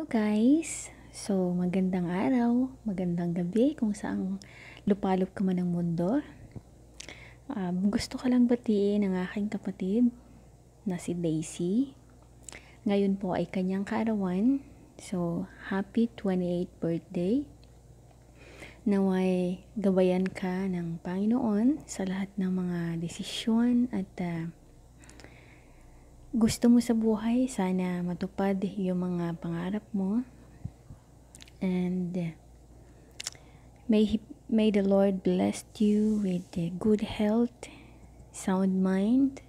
Hello guys! So, magandang araw, magandang gabi kung saan lupalop ka man ng mundo. Um, gusto ko lang batiin ang aking kapatid na si Daisy. Ngayon po ay kanyang kaarawan. So, happy 28th birthday. Naway gabayan ka ng Panginoon sa lahat ng mga desisyon at uh, gusto mo sa buhay, sana matupad yung mga pangarap mo. And may he, may the Lord bless you with good health, sound mind,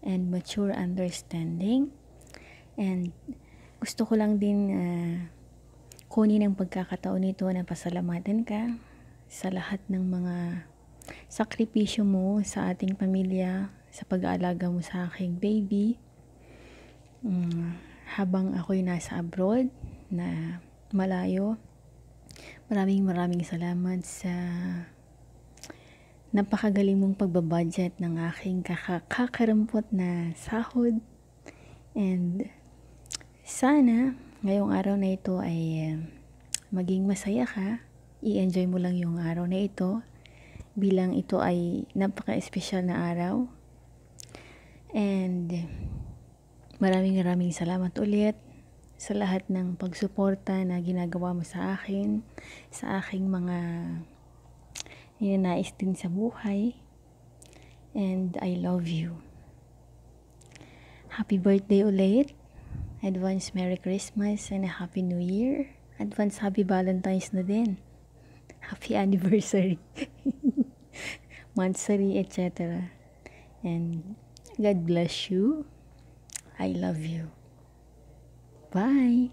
and mature understanding. And gusto ko lang din uh, kunin ang pagkakataon nito na pasalamatan ka sa lahat ng mga sakripisyo mo sa ating pamilya, sa pag-aalaga mo sa aking baby um, habang ako'y nasa abroad na malayo, maraming maraming salamat sa napakagaling mong pagbabudget ng aking kakakarampot na sahod. And sana ngayong araw na ito ay eh, maging masaya ka. I-enjoy mo lang yung araw na ito bilang ito ay napaka-espesyal na araw. And Maraming maraming salamat ulit sa lahat ng pagsuporta na ginagawa mo sa akin, sa aking mga ninanais din sa buhay. And I love you. Happy birthday ulit. Advance Merry Christmas and a Happy New Year. Advance Happy Valentine's na din. Happy anniversary. monthsary, etc. And God bless you. I love you. Bye.